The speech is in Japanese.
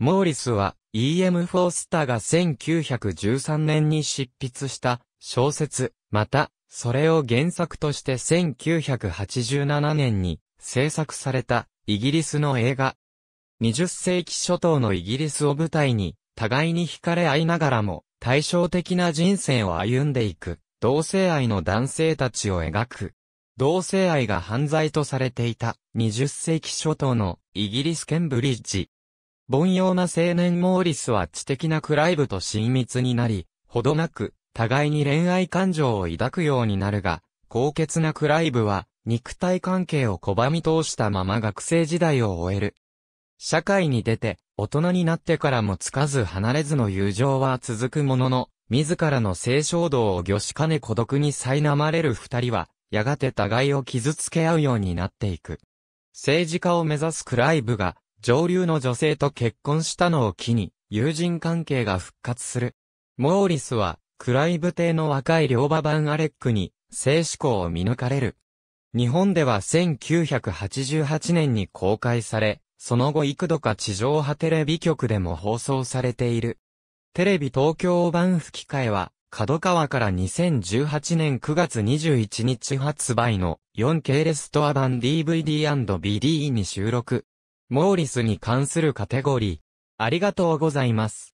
モーリスは、E.M. フォースターが1913年に執筆した小説、また、それを原作として1987年に制作されたイギリスの映画。20世紀初頭のイギリスを舞台に、互いに惹かれ合いながらも、対照的な人生を歩んでいく、同性愛の男性たちを描く。同性愛が犯罪とされていた20世紀初頭のイギリスケンブリッジ。凡庸な青年モーリスは知的なクライブと親密になり、ほどなく、互いに恋愛感情を抱くようになるが、高潔なクライブは、肉体関係を拒み通したまま学生時代を終える。社会に出て、大人になってからもつかず離れずの友情は続くものの、自らの性衝動を魚しかね孤独に苛まれる二人は、やがて互いを傷つけ合うようになっていく。政治家を目指すクライブが、上流の女性と結婚したのを機に、友人関係が復活する。モーリスは、クライブ邸の若い両馬版アレックに、性思考を見抜かれる。日本では1988年に公開され、その後幾度か地上波テレビ局でも放送されている。テレビ東京版吹き替えは、角川から2018年9月21日発売の 4K レストア版 DVD&BD に収録モーリスに関するカテゴリー。ありがとうございます。